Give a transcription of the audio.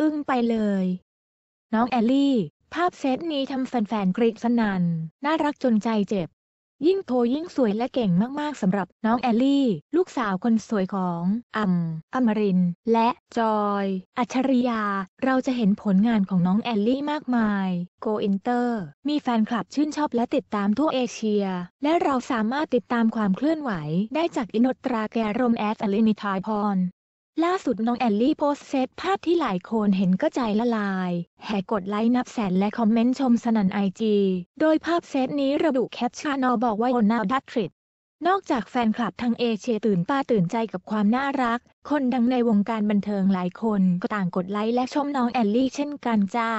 อึ้งไปเลย น้องแอลลี่ ภาพเซตนี้ทำแฟนๆกรี๊ดสนัน่นน่ารักจนใจเจ็บ ยิ่งโทยิ่งสวยและเก่งมากๆสำหรับน้องแอลลี่ ลูกสาวคนสวยของอัมอมรินและจอย อัจฉริยา เราจะเห็นผลงานของน้องแอลลี่มากมาย โกอินเตอร์ มีแฟนคลับชื่นชอบและติดตามทั่วเอเชีย และเราสามารถติดตามความเคลื่อนไหว ได้จากอินนตราแกรมแอสอลินิทายพรล่าสุดน้องแอลลี่ โพสเซตภาพที่หลายคนเห็นก็ใจละลาย แห่กดไลค์ นับแสนและคอมเมนต์ชมสนันไอจีโดยภาพเซตนี้ระบุแคปชั่นอบอกว่าโอนาดัตทริดนอกจากแฟนคลับทางเอเชียตื่นตาตื่นใจกับความน่ารัก คนดังในวงการบันเทิงหลายคนก็ต่างกดไลค์และชมน้องแอลลี่เช่นกันจ้า